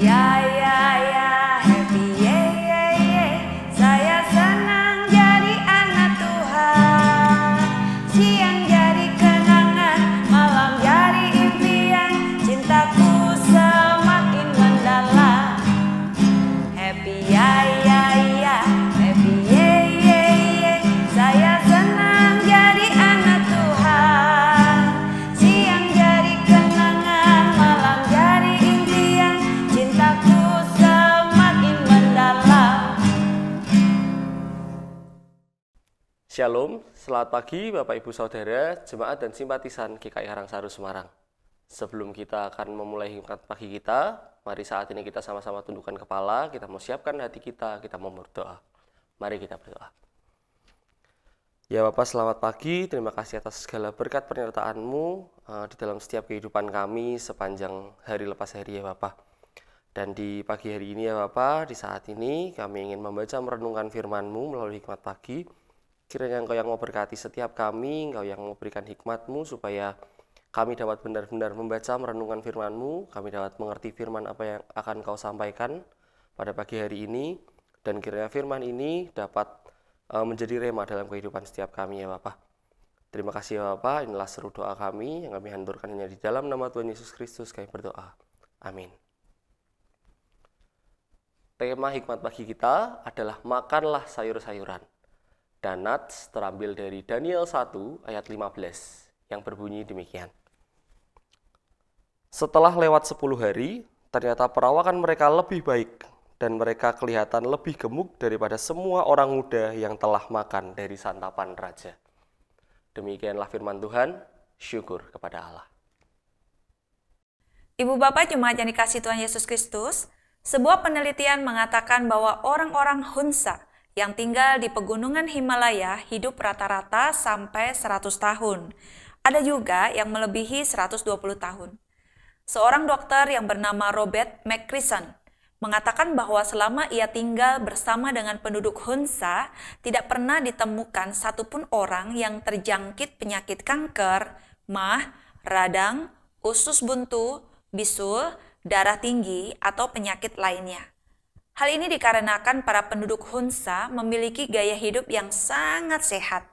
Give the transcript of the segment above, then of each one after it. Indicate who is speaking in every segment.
Speaker 1: Yeah. Shalom, selamat pagi Bapak Ibu Saudara, jemaat dan simpatisan GKI Saru Semarang. Sebelum kita akan memulai hikmat pagi kita, mari saat ini kita sama-sama tundukkan kepala, kita mau siapkan hati kita, kita mau berdoa. Mari kita berdoa. Ya Bapak selamat pagi, terima kasih atas segala berkat penyertaan uh, eh, di dalam setiap kehidupan kami sepanjang hari lepas hari ya Bapak. Dan di pagi hari ini ya Bapak, di saat ini kami ingin membaca merenungkan FirmanMu melalui hikmat pagi Kiranya Engkau yang mau berkati setiap kami, Engkau yang mau berikan hikmat-Mu supaya kami dapat benar-benar membaca merenungkan firman-Mu, kami dapat mengerti firman apa yang akan Engkau sampaikan pada pagi hari ini, dan kiranya firman ini dapat e, menjadi rema dalam kehidupan setiap kami ya Bapak. Terima kasih ya Bapak, inilah seru doa kami yang kami hanturkan hanya di dalam nama Tuhan Yesus Kristus kami berdoa. Amin. Tema hikmat bagi kita adalah makanlah sayur-sayuran dan Nats terambil dari Daniel 1 ayat 15 yang berbunyi demikian. Setelah lewat 10 hari, ternyata perawakan mereka lebih baik dan mereka kelihatan lebih gemuk daripada semua orang muda yang telah makan dari santapan raja. Demikianlah firman Tuhan, syukur kepada Allah.
Speaker 2: Ibu Bapak jemaat yang dikasih Tuhan Yesus Kristus, sebuah penelitian mengatakan bahwa orang-orang Hunsa yang tinggal di pegunungan Himalaya hidup rata-rata sampai 100 tahun. Ada juga yang melebihi 120 tahun. Seorang dokter yang bernama Robert McCrison mengatakan bahwa selama ia tinggal bersama dengan penduduk Hunza, tidak pernah ditemukan satupun orang yang terjangkit penyakit kanker, mah, radang, usus buntu, bisul, darah tinggi, atau penyakit lainnya. Hal ini dikarenakan para penduduk Hunsa memiliki gaya hidup yang sangat sehat.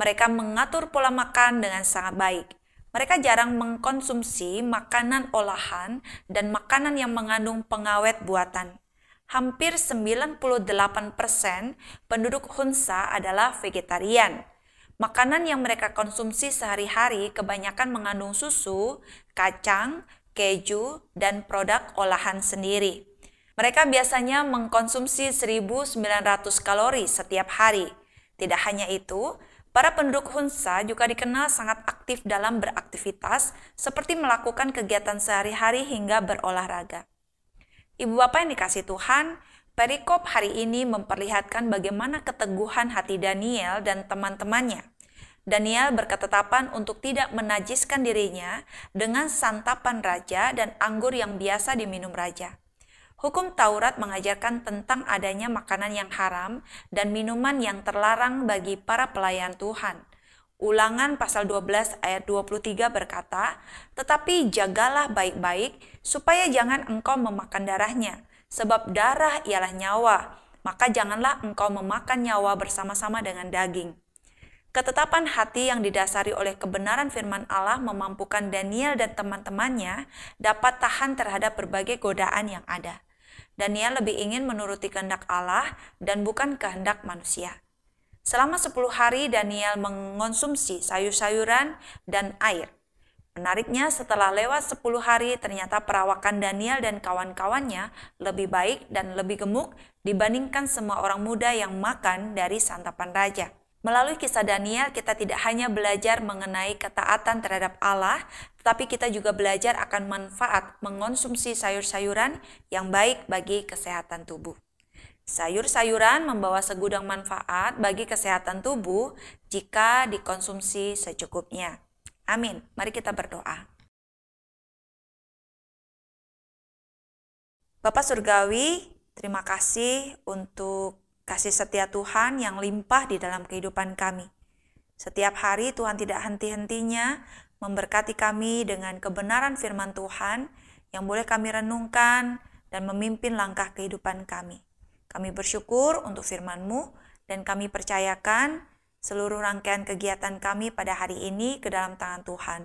Speaker 2: Mereka mengatur pola makan dengan sangat baik. Mereka jarang mengkonsumsi makanan olahan dan makanan yang mengandung pengawet buatan. Hampir 98% penduduk Hunsa adalah vegetarian. Makanan yang mereka konsumsi sehari-hari kebanyakan mengandung susu, kacang, keju, dan produk olahan sendiri. Mereka biasanya mengkonsumsi 1.900 kalori setiap hari. Tidak hanya itu, para penduduk Hunsa juga dikenal sangat aktif dalam beraktivitas seperti melakukan kegiatan sehari-hari hingga berolahraga. Ibu bapak yang dikasih Tuhan, perikop hari ini memperlihatkan bagaimana keteguhan hati Daniel dan teman-temannya. Daniel berketetapan untuk tidak menajiskan dirinya dengan santapan raja dan anggur yang biasa diminum raja. Hukum Taurat mengajarkan tentang adanya makanan yang haram dan minuman yang terlarang bagi para pelayan Tuhan. Ulangan pasal 12 ayat 23 berkata, "Tetapi jagalah baik-baik supaya jangan engkau memakan darahnya, sebab darah ialah nyawa, maka janganlah engkau memakan nyawa bersama-sama dengan daging." Ketetapan hati yang didasari oleh kebenaran firman Allah memampukan Daniel dan teman-temannya dapat tahan terhadap berbagai godaan yang ada. Daniel lebih ingin menuruti kehendak Allah dan bukan kehendak manusia. Selama 10 hari Daniel mengonsumsi sayur-sayuran dan air. Menariknya setelah lewat 10 hari ternyata perawakan Daniel dan kawan-kawannya lebih baik dan lebih gemuk dibandingkan semua orang muda yang makan dari santapan raja. Melalui kisah Daniel, kita tidak hanya belajar mengenai ketaatan terhadap Allah, tetapi kita juga belajar akan manfaat mengonsumsi sayur-sayuran yang baik bagi kesehatan tubuh. Sayur-sayuran membawa segudang manfaat bagi kesehatan tubuh jika dikonsumsi secukupnya. Amin. Mari kita berdoa. Bapak Surgawi, terima kasih untuk kasih setia Tuhan yang limpah di dalam kehidupan kami. Setiap hari Tuhan tidak henti-hentinya memberkati kami dengan kebenaran firman Tuhan yang boleh kami renungkan dan memimpin langkah kehidupan kami. Kami bersyukur untuk firman-Mu dan kami percayakan seluruh rangkaian kegiatan kami pada hari ini ke dalam tangan Tuhan.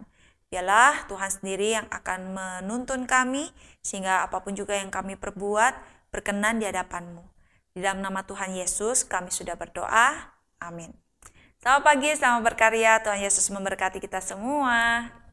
Speaker 2: Biarlah Tuhan sendiri yang akan menuntun kami sehingga apapun juga yang kami perbuat berkenan di hadapan-Mu. Di dalam nama Tuhan Yesus kami sudah berdoa. Amin. Selamat pagi, selamat berkarya. Tuhan Yesus memberkati kita semua.